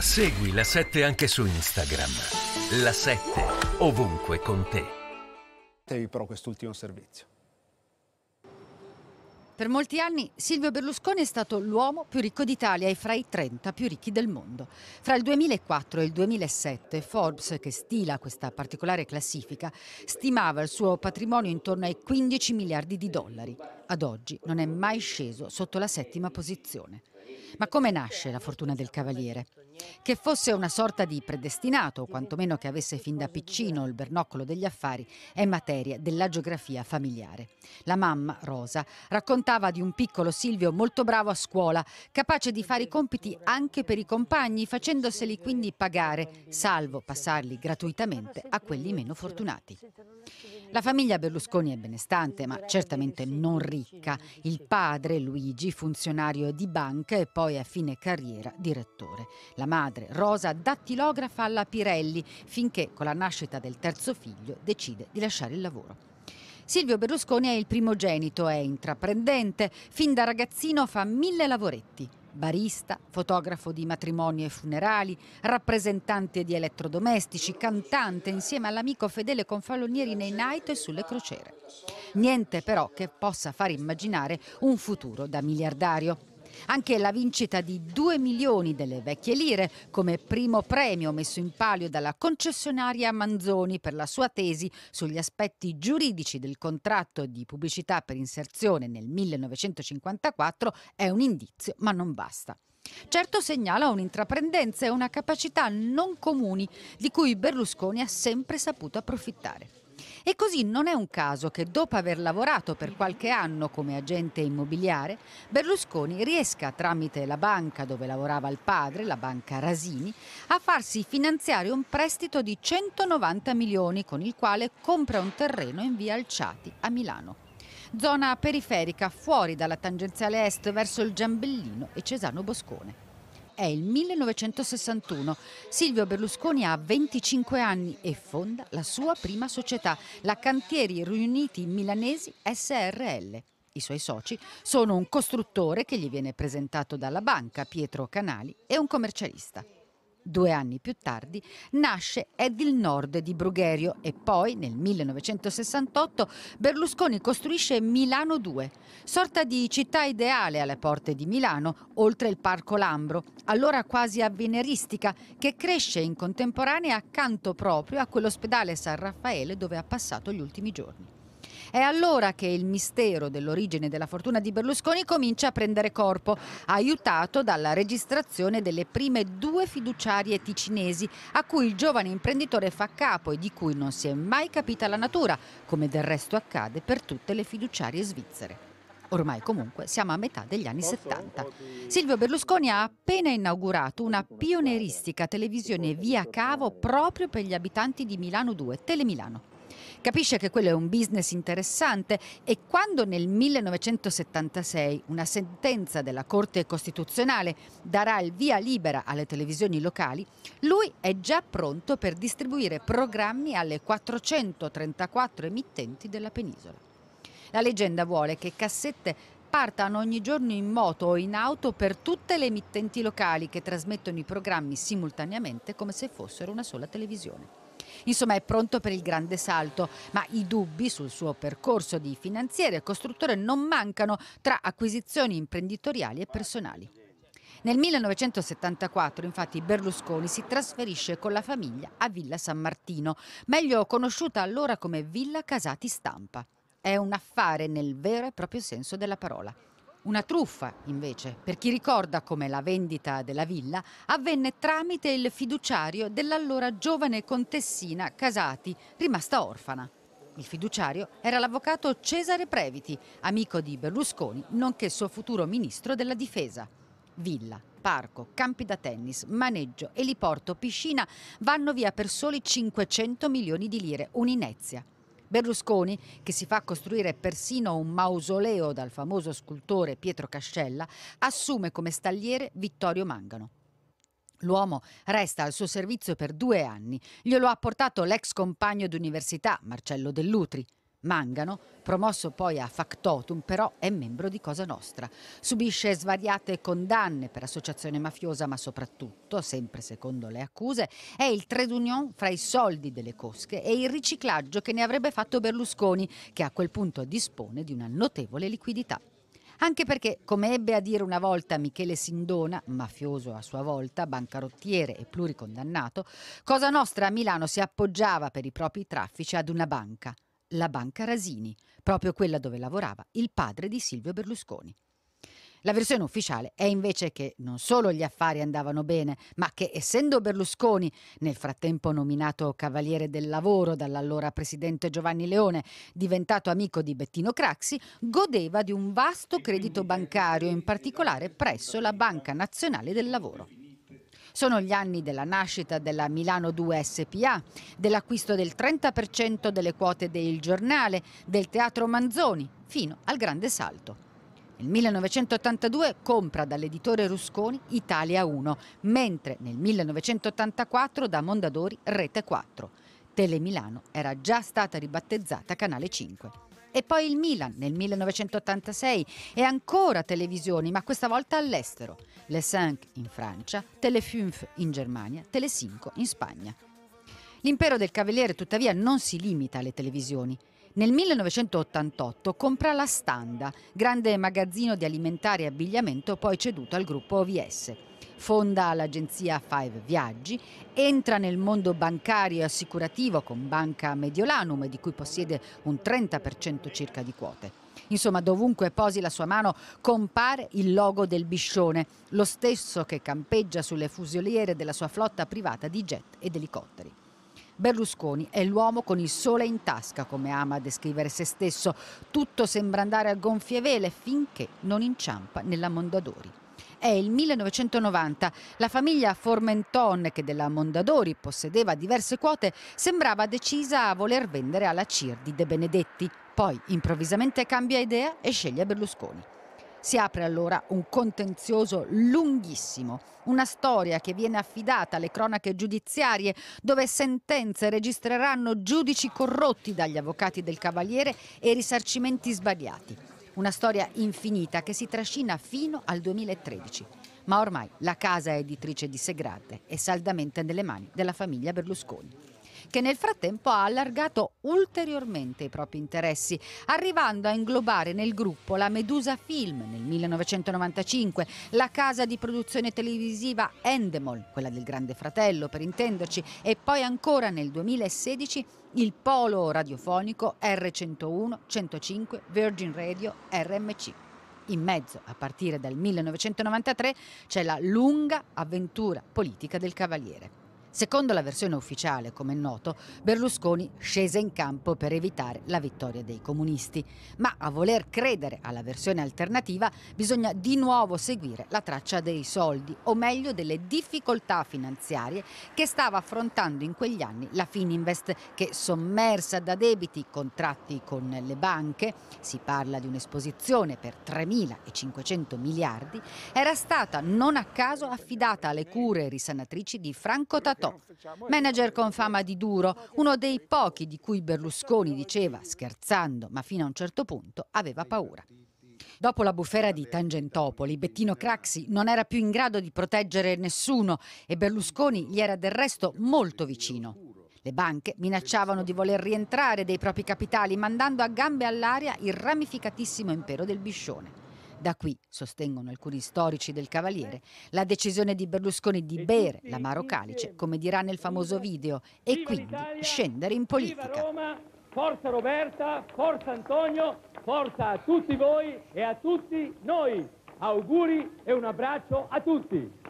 Segui la 7 anche su Instagram. La 7 ovunque con te. Tevi però quest'ultimo servizio. Per molti anni Silvio Berlusconi è stato l'uomo più ricco d'Italia e fra i 30 più ricchi del mondo. Fra il 2004 e il 2007 Forbes, che stila questa particolare classifica, stimava il suo patrimonio intorno ai 15 miliardi di dollari. Ad oggi non è mai sceso sotto la settima posizione. Ma come nasce la fortuna del Cavaliere? Che fosse una sorta di predestinato, o quantomeno che avesse fin da piccino il bernoccolo degli affari, è materia della geografia familiare. La mamma, Rosa, raccontava di un piccolo Silvio molto bravo a scuola, capace di fare i compiti anche per i compagni, facendoseli quindi pagare, salvo passarli gratuitamente a quelli meno fortunati. La famiglia Berlusconi è benestante, ma certamente non ricca. Il padre, Luigi, funzionario di banca e poi a fine carriera direttore. La madre, Rosa, dattilografa alla Pirelli, finché con la nascita del terzo figlio decide di lasciare il lavoro. Silvio Berlusconi è il primogenito, è intraprendente, fin da ragazzino fa mille lavoretti. Barista, fotografo di matrimoni e funerali, rappresentante di elettrodomestici, cantante insieme all'amico fedele confalonieri nei night e sulle crociere. Niente però che possa far immaginare un futuro da miliardario. Anche la vincita di 2 milioni delle vecchie lire come primo premio messo in palio dalla concessionaria Manzoni per la sua tesi sugli aspetti giuridici del contratto di pubblicità per inserzione nel 1954 è un indizio, ma non basta. Certo segnala un'intraprendenza e una capacità non comuni di cui Berlusconi ha sempre saputo approfittare. E così non è un caso che dopo aver lavorato per qualche anno come agente immobiliare, Berlusconi riesca tramite la banca dove lavorava il padre, la banca Rasini, a farsi finanziare un prestito di 190 milioni con il quale compra un terreno in via Alciati a Milano. Zona periferica fuori dalla tangenziale est verso il Giambellino e Cesano Boscone è il 1961. Silvio Berlusconi ha 25 anni e fonda la sua prima società, la Cantieri Riuniti Milanesi SRL. I suoi soci sono un costruttore che gli viene presentato dalla banca, Pietro Canali, e un commercialista. Due anni più tardi nasce Edil Nord di Brugherio e poi nel 1968 Berlusconi costruisce Milano 2, sorta di città ideale alle porte di Milano, oltre il Parco Lambro, allora quasi avveniristica, che cresce in contemporanea accanto proprio a quell'ospedale San Raffaele dove ha passato gli ultimi giorni. È allora che il mistero dell'origine della fortuna di Berlusconi comincia a prendere corpo, aiutato dalla registrazione delle prime due fiduciarie ticinesi a cui il giovane imprenditore fa capo e di cui non si è mai capita la natura, come del resto accade per tutte le fiduciarie svizzere. Ormai comunque siamo a metà degli anni 70. Silvio Berlusconi ha appena inaugurato una pioneristica televisione via cavo proprio per gli abitanti di Milano 2, Telemilano. Capisce che quello è un business interessante e quando nel 1976 una sentenza della Corte Costituzionale darà il via libera alle televisioni locali, lui è già pronto per distribuire programmi alle 434 emittenti della penisola. La leggenda vuole che cassette partano ogni giorno in moto o in auto per tutte le emittenti locali che trasmettono i programmi simultaneamente come se fossero una sola televisione. Insomma è pronto per il grande salto, ma i dubbi sul suo percorso di finanziere e costruttore non mancano tra acquisizioni imprenditoriali e personali. Nel 1974 infatti Berlusconi si trasferisce con la famiglia a Villa San Martino, meglio conosciuta allora come Villa Casati Stampa. È un affare nel vero e proprio senso della parola. Una truffa, invece, per chi ricorda come la vendita della villa avvenne tramite il fiduciario dell'allora giovane contessina Casati, rimasta orfana. Il fiduciario era l'avvocato Cesare Previti, amico di Berlusconi, nonché suo futuro ministro della difesa. Villa, parco, campi da tennis, maneggio, eliporto, piscina vanno via per soli 500 milioni di lire, un'inezia. Berlusconi, che si fa costruire persino un mausoleo dal famoso scultore Pietro Cascella, assume come stagliere Vittorio Mangano. L'uomo resta al suo servizio per due anni. Glielo ha portato l'ex compagno d'università, Marcello Dell'Utri. Mangano, promosso poi a factotum, però è membro di Cosa Nostra. Subisce svariate condanne per associazione mafiosa, ma soprattutto, sempre secondo le accuse, è il trade union fra i soldi delle cosche e il riciclaggio che ne avrebbe fatto Berlusconi, che a quel punto dispone di una notevole liquidità. Anche perché, come ebbe a dire una volta Michele Sindona, mafioso a sua volta, bancarottiere e pluricondannato, Cosa Nostra a Milano si appoggiava per i propri traffici ad una banca, la banca Rasini, proprio quella dove lavorava il padre di Silvio Berlusconi. La versione ufficiale è invece che non solo gli affari andavano bene, ma che essendo Berlusconi, nel frattempo nominato Cavaliere del Lavoro dall'allora presidente Giovanni Leone, diventato amico di Bettino Craxi, godeva di un vasto credito bancario, in particolare presso la Banca Nazionale del Lavoro. Sono gli anni della nascita della Milano 2 SPA, dell'acquisto del 30% delle quote del giornale, del teatro Manzoni, fino al grande salto. Nel 1982 compra dall'editore Rusconi Italia 1, mentre nel 1984 da Mondadori Rete 4. Telemilano era già stata ribattezzata Canale 5. E poi il Milan nel 1986 e ancora televisioni, ma questa volta all'estero. Le 5 in Francia, Telefunf in Germania, Telecinco in Spagna. L'impero del Cavaliere tuttavia non si limita alle televisioni. Nel 1988 compra la Standa, grande magazzino di alimentari e abbigliamento poi ceduto al gruppo OVS. Fonda l'agenzia Five Viaggi, entra nel mondo bancario e assicurativo con Banca Mediolanum, di cui possiede un 30% circa di quote. Insomma, dovunque posi la sua mano compare il logo del biscione, lo stesso che campeggia sulle fusoliere della sua flotta privata di jet ed elicotteri. Berlusconi è l'uomo con il sole in tasca, come ama descrivere se stesso. Tutto sembra andare a gonfie vele finché non inciampa nella Mondadori. È il 1990. La famiglia Formenton, che della Mondadori possedeva diverse quote, sembrava decisa a voler vendere alla CIR di De Benedetti. Poi improvvisamente cambia idea e sceglie Berlusconi. Si apre allora un contenzioso lunghissimo, una storia che viene affidata alle cronache giudiziarie dove sentenze registreranno giudici corrotti dagli avvocati del Cavaliere e risarcimenti sbagliati. Una storia infinita che si trascina fino al 2013. Ma ormai la casa editrice di Segrate è saldamente nelle mani della famiglia Berlusconi che nel frattempo ha allargato ulteriormente i propri interessi, arrivando a inglobare nel gruppo la Medusa Film nel 1995, la casa di produzione televisiva Endemol, quella del Grande Fratello per intenderci, e poi ancora nel 2016 il polo radiofonico R101, 105, Virgin Radio, RMC. In mezzo, a partire dal 1993, c'è la lunga avventura politica del Cavaliere. Secondo la versione ufficiale, come è noto, Berlusconi scese in campo per evitare la vittoria dei comunisti, ma a voler credere alla versione alternativa bisogna di nuovo seguire la traccia dei soldi, o meglio delle difficoltà finanziarie che stava affrontando in quegli anni la Fininvest, che sommersa da debiti, contratti con le banche, si parla di un'esposizione per 3.500 miliardi, era stata non a caso affidata alle cure risanatrici di Franco Tattarella passato. Certo. Manager con fama di duro, uno dei pochi di cui Berlusconi diceva, scherzando, ma fino a un certo punto aveva paura. Dopo la bufera di Tangentopoli, Bettino Craxi non era più in grado di proteggere nessuno e Berlusconi gli era del resto molto vicino. Le banche minacciavano di voler rientrare dei propri capitali, mandando a gambe all'aria il ramificatissimo impero del Biscione. Da qui, sostengono alcuni storici del Cavaliere, la decisione di Berlusconi di bere l'amaro calice, come dirà nel famoso video, e quindi scendere in politica. Forza Roberta, forza Antonio, forza a tutti voi e a tutti noi. Auguri e un abbraccio a tutti.